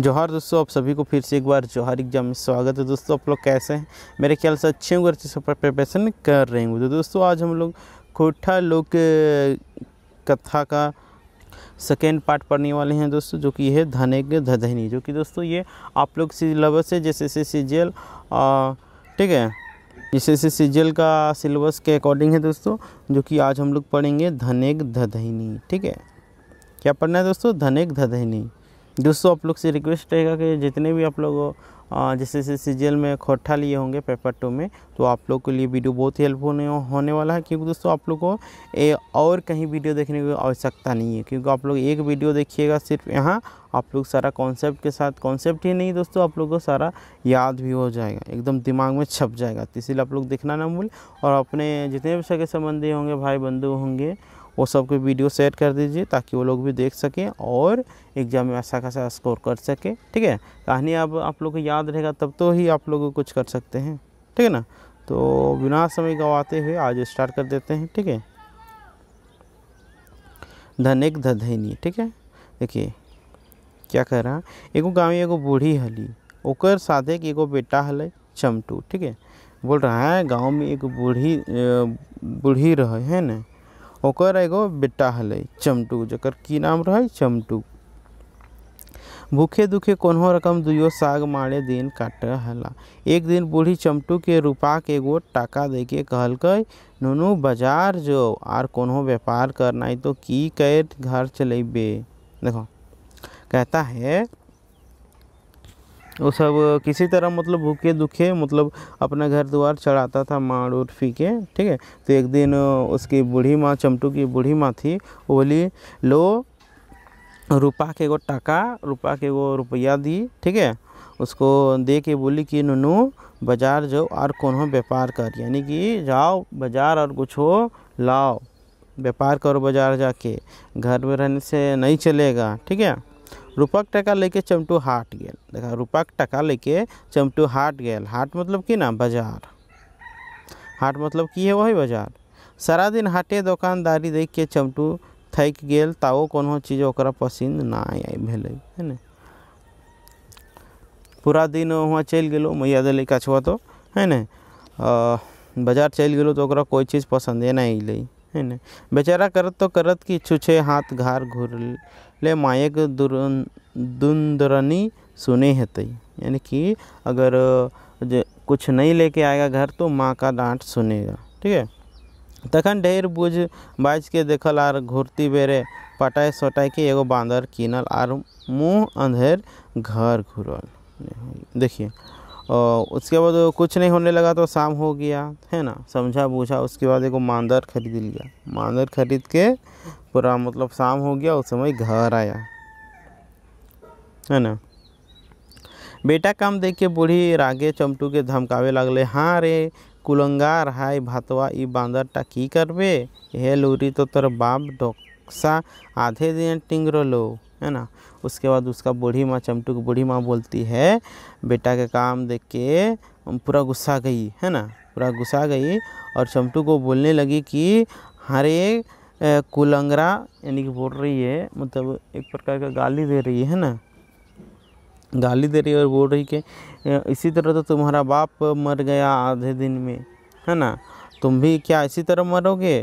जोहार दोस्तों आप सभी को फिर से एक बार जोहार एग्जाम में स्वागत है दोस्तों आप लोग कैसे हैं मेरे ख्याल से अच्छे होंगे अच्छे से प्रिपरेशन कर रहे होंगे तो दोस्तों आज हम लोग कोठा लोक कथा का सेकेंड पार्ट पढ़ने वाले हैं दोस्तों जो कि है धनिक धनी जो कि दोस्तों ये आप लोग सिलेबस है जैसे से सीजियल ठीक है जैसे से सीजियल का सिलेबस के अकॉर्डिंग है दोस्तों जो कि आज हम लोग पढ़ेंगे धनेक धनी ठीक है क्या पढ़ना है दोस्तों धनेक धनी दोस्तों आप लोग से रिक्वेस्ट रहेगा कि जितने भी आप लोग जैसे जैसे सीजियल में खोटा लिए होंगे पेपर टू में तो आप लोग के लिए वीडियो बहुत ही हेल्पफुल होने होने वाला है क्योंकि दोस्तों आप लोग को ए, और कहीं वीडियो देखने की आवश्यकता नहीं है क्योंकि आप लोग एक वीडियो देखिएगा सिर्फ यहाँ आप लोग सारा कॉन्सेप्ट के साथ कॉन्सेप्ट ही नहीं दोस्तों आप लोग को सारा याद भी हो जाएगा एकदम दिमाग में छप जाएगा तो इसीलिए आप लोग देखना ना भूल और अपने जितने भी सगे संबंधी होंगे भाई बंधु होंगे वो सबके वीडियो सेट कर दीजिए ताकि वो लोग भी देख सकें और एग्ज़ाम में अच्छा खासा स्कोर कर सके ठीक है कहानी अब आप लोग को याद रहेगा तब तो ही आप लोग कुछ कर सकते हैं ठीक है ना तो बिना समय गंवाते हुए आज स्टार्ट कर देते हैं ठीक है धनिक धनी ठीक है देखिए क्या कह रहा एगो गाँव एगो बूढ़ी हली ओकर साथे एगो बेटा हल चमटू ठीक है बोल रहा है गांव में एक बूढ़ी बूढ़ी रहे है ना ओकर एगो बेटा हल चमटू जकर की नाम रहे चमटू भूखे दुखे कोनो रकम दुयो साग मारे दिन काट हला एक दिन बूढ़ी चमटू के रूपा के एगो टाका दे के कहलक नुनू बाजार जो आर कोनो व्यापार करना तो की कर घर चलेबे देखो कहता है वो सब किसी तरह मतलब भूखे दुखे मतलब अपना घर द्वार चढ़ाता था माँ और फी के ठीक है तो एक दिन उसकी बूढ़ी माँ चमटू की बूढ़ी माँ थी वो बोली लो रुपा के गो टका रुपा के गो रुपया दी ठीक है उसको दे के बोली कि नुनू बाजार जाओ और कोनो व्यापार कर यानी कि जाओ बाजार और कुछ हो लाओ व्यापार करो बाजार जाके घर में रहने से नहीं चलेगा ठीक है रूपक टका लेके चमटू हाट गया देखा रूपक टका लेके चमटू हाट गया हाट मतलब कि ना बाजार हाट मतलब कि है वही बाजार सारा दिन हाटे दुकानदारी देख के चमटू थक गेल ताओ को चीज़ पसंद ना आई है न पूरा दिन वहाँ चल गलो मैया दिल कछुआ तो है न बाजार चल गलो तो कोई चीज़ पसंदे नहीं अल है बेचारा करत तो करत की छुछे हाथ घार घुरले मायक दुर दुंदरनी सुने हेत यानी कि अगर कुछ नहीं लेके आएगा घर तो माँ का डांट सुनेगा ठीक है तखन ढेर बुझ बाज के देखल आर घुरती बेरे पटाई सोटाई के एगो बांदर कीनल आर मुँह अंधेर घर घूरल देखिए और उसके बाद कुछ नहीं होने लगा तो शाम हो गया है ना समझा बूझा उसके बाद एक मांदर खरीद लिया मांदर खरीद के पूरा मतलब शाम हो गया उस समय घर आया है ना बेटा काम देख के बूढ़ी रागे चमटू के धमकावे लगले हाँ रे कुलंगार हाय भातवा ई बांदर टा की करबे हे लूरी तो तोर बाप डॉक्सा आधे दिन टिंग लो है ना उसके बाद उसका बूढ़ी माँ चमटू की बूढ़ी माँ बोलती है बेटा के काम देख के पूरा गुस्सा गई है ना पूरा गुस्सा गई और चमटू को बोलने लगी कि हरे कुलंगरा यानी कि बोल रही है मतलब एक प्रकार का गाली दे रही है ना गाली दे रही है और बोल रही कि इसी तरह तो तुम्हारा बाप मर गया आधे दिन में है ना तुम भी क्या इसी तरह मरोगे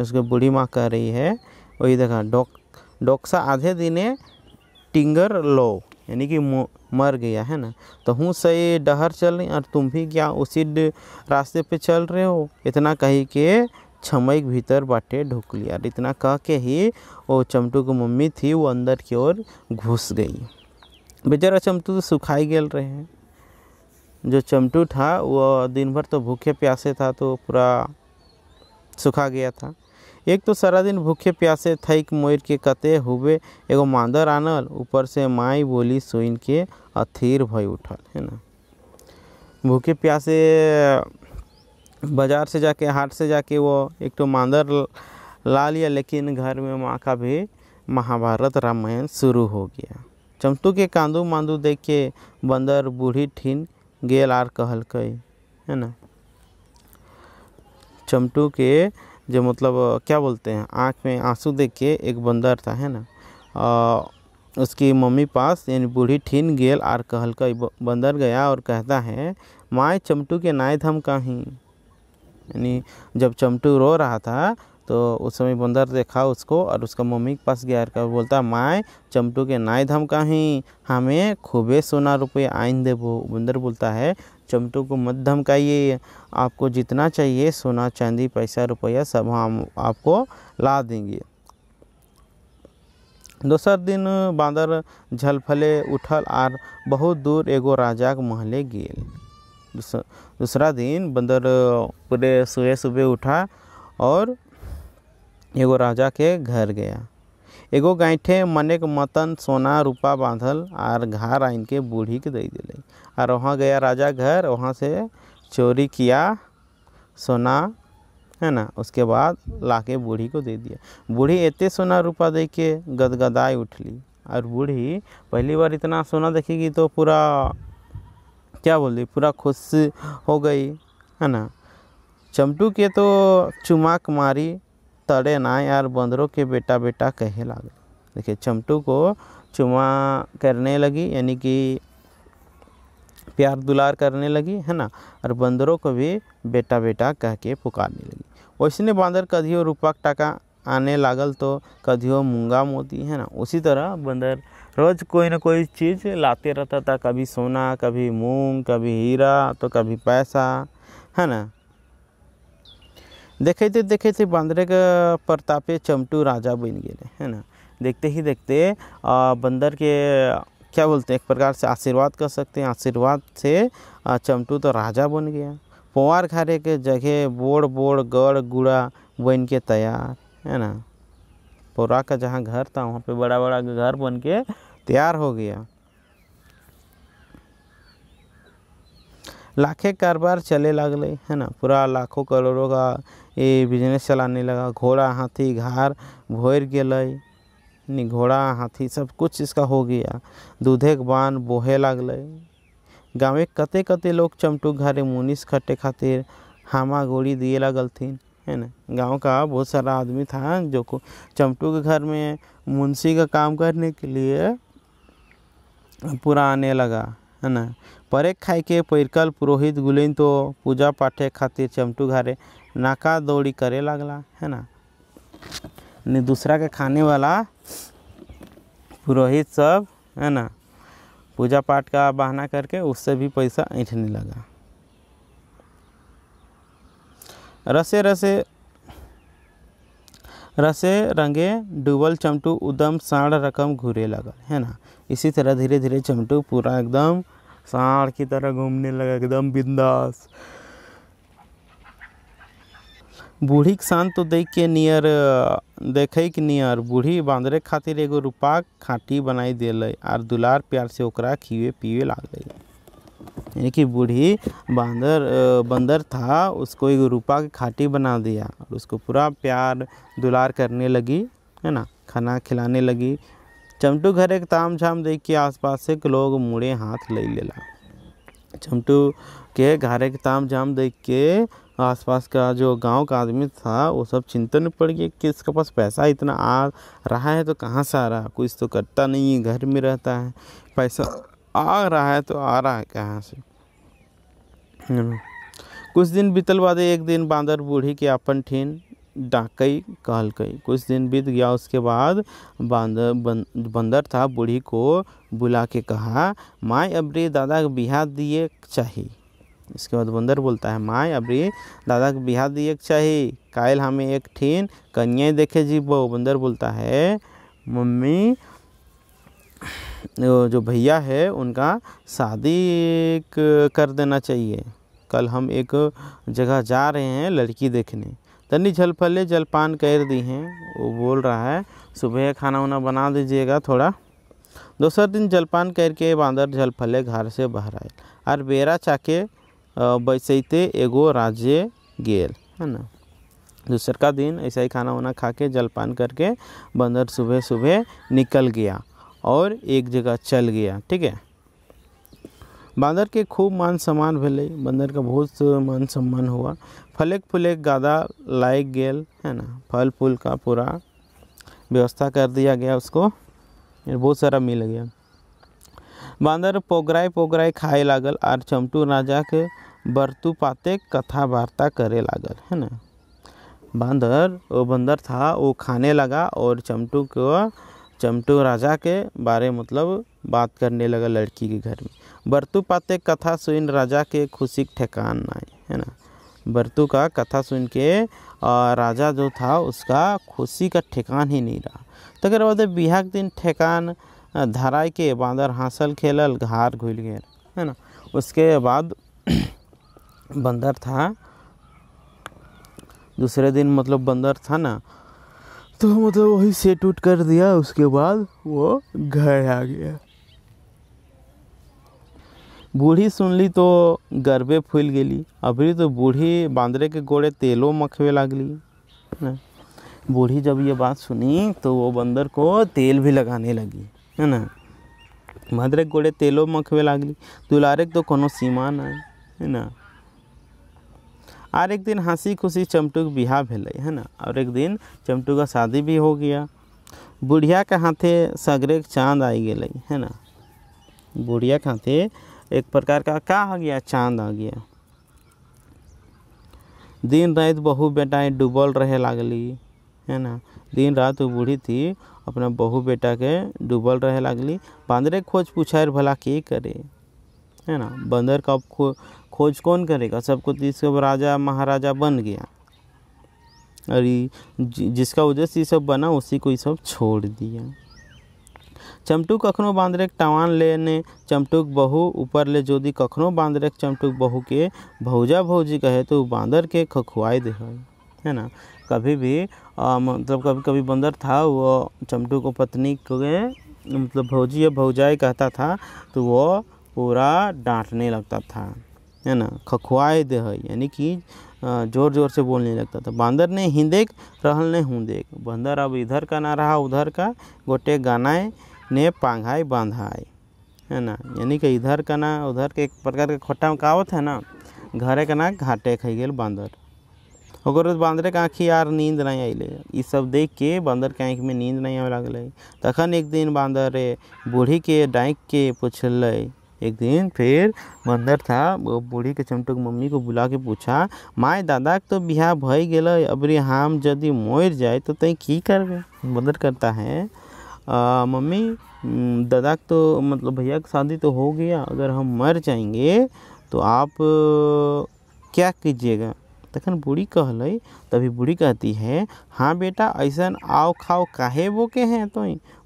उसको बूढ़ी माँ कह रही है वही देखा डॉक्टर डोक्सा आधे दिने टिंगर लो यानी कि मर गया है ना तो हूँ सही डहर चल रही और तुम भी क्या उसी रास्ते पे चल रहे हो इतना कही के छमैक भीतर बाटे ढुक लिया और इतना कह के ही वो चमटू की मम्मी थी वो अंदर की ओर घुस गई बेचारा चमटू तो सुखाई गल रहे हैं जो चमटू था वो दिन भर तो भूखे प्यासे था तो पूरा सुखा गया था एक तो सारा दिन भूखे प्यासे थक मोर के कते हुए एगो मांदर आनल ऊपर से माई बोली सुन के अथीर भय उठल है ना भूखे प्यासे बाज़ार से जाके हाट से जाके वो एक तो मांदर ला लिया लेकिन घर में माँ का भी महाभारत रामायण शुरू हो गया चमटू के कांदू मांदू देख के बंदर बूढ़ी ठीन गेल आर कहल कई है ना चमटू के जो मतलब क्या बोलते हैं आँख में आंसू देख के एक बंदर था है ना आ, उसकी मम्मी पास यानी बूढ़ी ठीन गेल और कहल का बंदर गया और कहता है माए चमटू के नाए थम कहीं यानी जब चमटू रो रहा था तो उस समय बंदर देखा उसको और उसका मम्मी के पास गया कर बोलता माए चमटू के धमका ही हमें खूबे सोना रुपये आइन देबो बंदर बोलता है चमटू को मत धमकाइए आपको जितना चाहिए सोना चांदी पैसा रुपया सब हम आपको ला देंगे दोसर दिन बंदर झलफले उठल और बहुत दूर एगो राजा के महले गेल दूसरा दिन बंदर पूरे सुबह सुबह उठा और एगो राजा के घर गया एगो गाँठे मनेक मतन सोना रूपा बांधल आर घर आन के बूढ़ी के दे दिले और वहाँ गया राजा घर वहाँ से चोरी किया सोना है ना उसके बाद ला के बूढ़ी को दे दिया बूढ़ी इतने सोना रूपा दे के गदगदाई उठली और बूढ़ी पहली बार इतना सोना देखेगी तो पूरा क्या रही पूरा खुश हो गई है ना चमटू के तो चुमाक मारी तड़े ना यार बंदरों के बेटा बेटा कहे लागे देखिए चमटू को चुमा करने लगी यानी कि प्यार दुलार करने लगी है ना और बंदरों को भी बेटा बेटा कह के पुकारने लगी वैसे बंदर कधियो रूपक टाका आने लागल तो कधियो मुंगा मोती है ना उसी तरह बंदर रोज़ कोई ना कोई चीज़ लाते रहता था कभी सोना कभी मूंग कभी हीरा तो कभी पैसा है ना देखते देखते बंदरे के प्रतापे चमटू राजा बन गए है ना देखते ही देखते आ, बंदर के क्या बोलते हैं एक प्रकार से आशीर्वाद कर सकते हैं आशीर्वाद से चमटू तो राजा बन गया पोवार खारे के जगह बोड़ बोड़ गड़ गुड़ा बन के तैयार है ना पोरा का जहाँ घर था वहाँ पे बड़ा बड़ा घर बन के तैयार हो गया लाखे कारोबार चले लगल है ना पूरा लाखों करोड़ों का ये बिजनेस चलाने लगा घोड़ा हाथी घार भोर गल घोड़ा हाथी सब कुछ इसका हो गया दूधे के बान बोहे लगल गाँव कते कते लोग चमटू घरे मुनिस खटे खातिर हामा गोड़ी दिए लगल थी है ना गांव का बहुत सारा आदमी था जो को चमटू के घर में मुंशी का काम करने के लिए पूरा आने लगा है ना परेख खाई के पैरकल पुरोहित गुलिन तो पूजा पाठे खातिर चमटू घरे नाका दौड़ी करे लगला है ना ने दूसरा के खाने वाला पुरोहित सब है ना पूजा पाठ का बहाना करके उससे भी पैसा ऐठने लगा रसे रसे रसे रंगे डूबल चमटू उदम साढ़ रकम घूरे लगल है ना इसी तरह धीरे धीरे चमटू पूरा एकदम साढ़ की तरह घूमने लगा एकदम बिंदास बूढ़ी शांत तो देख के नियर देखे के नियर बूढ़ी बांदरे खातिर एगो रूपा खाटी बनाई दिले आर दुलार प्यार से ओकरा खीवे पीवे लागल यानी कि बूढ़ी बंदर बंदर था उसको एक रूपा की खाटी बना दिया और उसको पूरा प्यार दुलार करने लगी है ना खाना खिलाने लगी चमटू घर एक ताम झाम देख के आसपास से लोग मुड़े हाथ ले लेला चमटू के घर एक ताम झाम देख के आसपास का जो गांव का आदमी था वो सब चिंतन में पड़ गया कि इसके पास पैसा इतना आ रहा है तो कहाँ से आ रहा कुछ तो करता नहीं है घर में रहता है पैसा आ रहा है तो आ रहा है कहाँ से कुछ दिन बीतल बाद एक दिन बांदर बूढ़ी के अपन ठीन डाकई कहल कई कुछ दिन बीत गया उसके बाद बांदर बंदर था बूढ़ी को बुला के कहा माए अबरी दादा के बिहा दिए चाहिए इसके बाद बंदर बोलता है माए अबरी दादा के बिहा दिए चाहिए कायल हमें एक ठीन कन्या देखे जी बो बंदर बोलता है मम्मी जो भैया है उनका शादी कर देना चाहिए कल हम एक जगह जा रहे हैं लड़की देखने तनी जल फले जलपान कर दी हैं वो बोल रहा है सुबह खाना उना बना दीजिएगा थोड़ा दूसरा दिन जलपान करके बांदर जल फले घर से बाहर आए और बेरा चाके बैसेते एगो राज्य गेल है ना दूसर का दिन ऐसा ही खाना उना खा के जलपान करके बंदर सुबह सुबह निकल गया और एक जगह चल गया ठीक है के खूब मान सम्मान बंदर का बहुत मान सम्मान हुआ फलेक फुलेक गादा लाइक गेल है ना फल फूल का पूरा व्यवस्था कर दिया गया उसको बहुत सारा मिल गया बंदर पोगराय पोगराय खाए लागल और चमटू राजा के बरतू पाते कथा वार्ता करे लागल है ना बंदर वो बंदर था वो खाने लगा और चमटू को चमटू राजा के बारे मतलब बात करने लगा लड़की के घर में बरतू पाते कथा सुन राजा के खुशी ठेकान नाई है ना बरतू का कथा सुन के और राजा जो था उसका खुशी का ठेकान ही नहीं रहा तकर तो बोलते बिहार दिन ठेकान धराय के बांदर हासल खेलल घार घुल गए है ना उसके बाद बंदर था दूसरे दिन मतलब बंदर था ना तो मतलब वही सेट उट कर दिया उसके बाद वो घर आ गया बूढ़ी सुन ली तो गरबे फूल गई अभी तो बूढ़ी बांदरे के गोड़े तेलो मखवे लागली बूढ़ी जब ये बात सुनी तो वो बंदर को तेल भी लगाने लगी है ना मदरे गोड़े तेलो मखवे लागली दुलारे तो कोनो सीमा ना है ना और एक दिन हंसी खुशी के बिहा भले है ना और एक दिन चमटू का शादी भी हो गया बुढ़िया के हाथे सगरे चाँद आई गए है ना बुढ़िया के हाथे एक प्रकार का का आ गया चाँद आ गया दिन रात बहू बेटा डूबल रहे लागली है ना दिन रात वो बूढ़ी थी अपना बहू बेटा के डूबल रहे लागली बंदरे खोज पूछा भला के करे है ना बंदर कब खो खोज कौन करेगा सब कुछ इसको राजा महाराजा बन गया और जिसका उद्देश्य ये सब बना उसी को ये सब छोड़ दिया चमटू कखनो बांदरेक टवान लेने चमटूक बहू ऊपर ले जो दी कखनो बांदरेक चमटूक बहू के भौजा भौजी कहे तो बांदर के खखुआई दे है ना कभी भी आ, मतलब कभी कभी बंदर था वो चमटू को पत्नी के मतलब भौजी या भौजाई कहता था तो वो पूरा डांटने लगता था है ना खखवाए दे है यानी कि ज़ोर ज़ोर से बोलने लगता था बांदर ने हिंदेक रहल ने हुंदेक बंदर अब इधर का ना रहा उधर का गोटे गानाए ने पांघाए बांधाए है ना यानी कि इधर का ना उधर के एक प्रकार के खोटा में कावत है ना घरे का ना घाटे खाई गए बंदर और बांदर के आँखी यार नींद नहीं आइले ये सब देख के बंदर के आँख में नींद नहीं आवे लगल तखन एक दिन बंदर बूढ़ी के डाँक के पूछल एक दिन फिर बंदर था वो बूढ़ी के की मम्मी को बुला के पूछा माय दादा तो बिहार भई गए अबरी हम यदि मोर जाए तो तई की कर बंदर करता है आ, मम्मी दादा तो मतलब भैया की शादी तो हो गया अगर हम मर जाएंगे तो आप क्या कीजिएगा तखन बूढ़ी कहल तभी बूढ़ी कहती है हाँ बेटा ऐसा आओ खाओ काहे बोके के हैं तो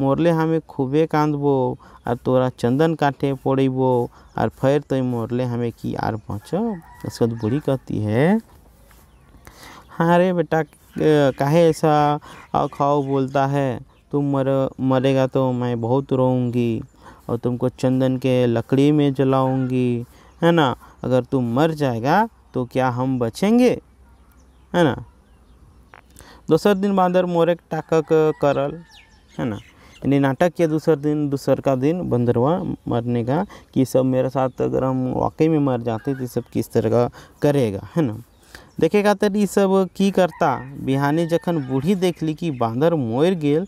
मोरले हमें खूबे कांदब और तोरा चंदन काटे पड़ेबो और फिर तो मोरले हमें कि आर पहुँचो उसके बाद कहती है हाँ रे बेटा काहे ऐसा और खाओ बोलता है तुम मर मरेगा तो मैं बहुत रोऊंगी और तुमको चंदन के लकड़ी में जलाऊंगी है ना अगर तुम मर जाएगा तो क्या हम बचेंगे है ना दूसर दिन बांदर मोरे टाकक करल है ना यानी नाटक किया दूसरे दिन दूसर का दिन बंदरवा मरने का कि सब मेरे साथ अगर हम वाकई में मर जाते तो सब किस तरह का करेगा है ना देखे तो ये सब की करता बिहानी जखन बूढ़ी देख ली कि बांदर मोर गेल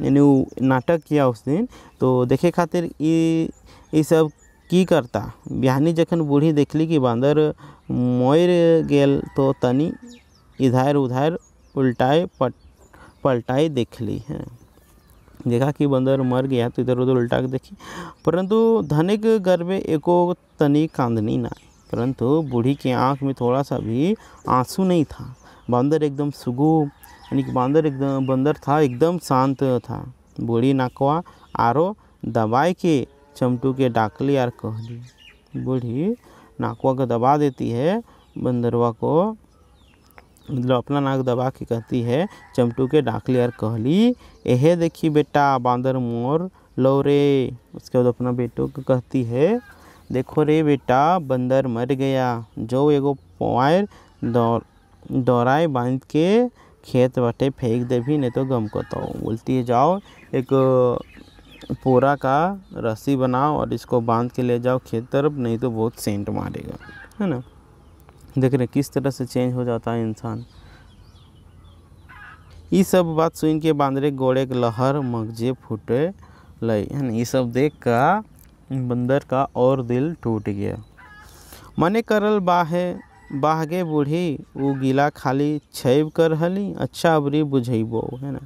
यानी वो नाटक किया उस दिन तो देखे खातिर ये सब की करता बिहानी जखन बूढ़ी देख ली कि बांदर मोर गेल तो तनी इधर उधर उल्टाए पट पलटाए देख ली है देखा कि बंदर मर गया तो इधर उधर उल्टा के देखी परंतु धनिक में एको तनी कांदनी ना परंतु बूढ़ी की आंख में थोड़ा सा भी आंसू नहीं था बंदर एकदम सुगु यानी कि बंदर एकदम बंदर था एकदम शांत था बूढ़ी नाकवा आरो दबाए के चमटू के डाकली और कहली बूढ़ी नाकवा को दबा देती है बंदरवा को मतलब अपना नाक दबा के कहती है चमटू के डाकली और कहली एहे देखी बेटा बांदर मोर लो रे उसके बाद अपना बेटों को कहती है देखो रे बेटा बंदर मर गया जो एगो पवायर दौर बांध के खेत बटे फेंक दे भी नहीं तो गम को तो बोलती है जाओ एक पूरा का रस्सी बनाओ और इसको बांध के ले जाओ खेत तरफ नहीं तो बहुत सेंट मारेगा है ना देख रहे किस तरह से चेंज हो जाता है इंसान ये सब बात सुन के बांदरे गोड़े के लहर मगजे फूटे लय है ये सब देख का बंदर का और दिल टूट गया मने करल बाहे बाहगे बूढ़ी वो गीला खाली छैब कर हली अच्छा अबरी बुझेबो है ना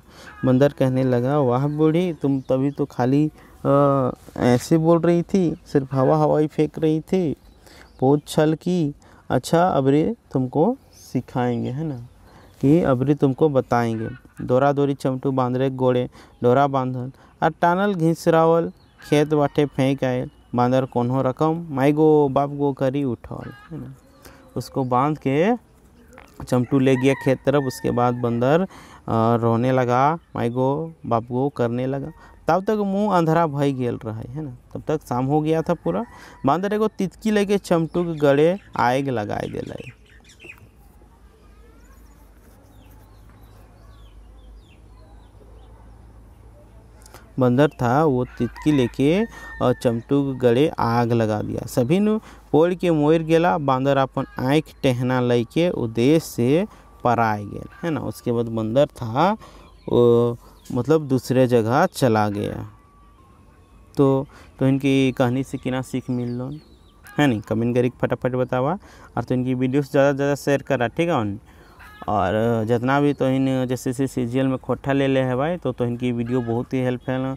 बंदर कहने लगा वाह बूढ़ी तुम तभी तो खाली आ, ऐसे बोल रही थी सिर्फ हवा हवाई फेंक रही थी बहुत छल की अच्छा अबरी तुमको सिखाएंगे है ना कि अबरी तुमको बताएंगे दोरा दोरी चमटू बांध रहे गोड़े डोरा बांधल और टानल घिसरावल खेत बाटे फेंक आए बांदर कोनो रकम माई गो बाप गो करी उठावल है ना उसको बांध के चमटू ले गया खेत तरफ उसके बाद बंदर रोने लगा माई गो बाप गो करने लगा तब तक मुँह अंधरा भई गेल रहे है ना तब तक शाम हो गया था पूरा बंदर एगो तितकी लेके चमटू के गड़े आग लगा दिल बंदर था वो तितकी लेके और चमटू के गले आग लगा दिया सभी ने पोल के मोर गेला बंदर अपन आँख टहना लेके उदेश से पराए गया है ना उसके बाद बंदर था वो मतलब दूसरे जगह चला गया तो तो इनकी कहानी से किना सीख मिल लो है नहीं कमेंट करी फटाफट बतावा और तो इनकी वीडियोस ज़्यादा से ज़्यादा शेयर करा ठीक है और जितना भी तो इन जैसे से सीरियल में खोटा ले ले है भाई तो, तो इनकी वीडियो बहुत ही हेल्पफुल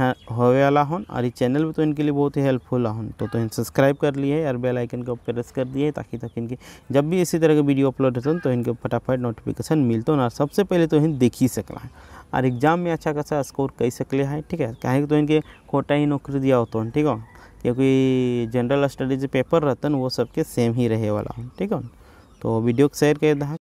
होवे वाला हन और ये चैनल भी तो इनके लिए बहुत ही हेल्पफुल हन तो तो इन सब्सक्राइब कर लिए और बेल आइकन को प्रेस कर दिए ताकि तक इनके जब भी इसी तरह के वीडियो अपलोड होते तो इनके फटाफट नोटिफिकेशन मिलते और सबसे पहले तो इन देख ही सकला है और एग्जाम में अच्छा खासा स्कोर कर सकले है ठीक है कहे तो इनके कोटा ही नौकरी दिया होता ठीक है क्योंकि जनरल स्टडीज पेपर रहता वो सबके सेम ही रहे वाला ठीक है तो वीडियो को शेयर कर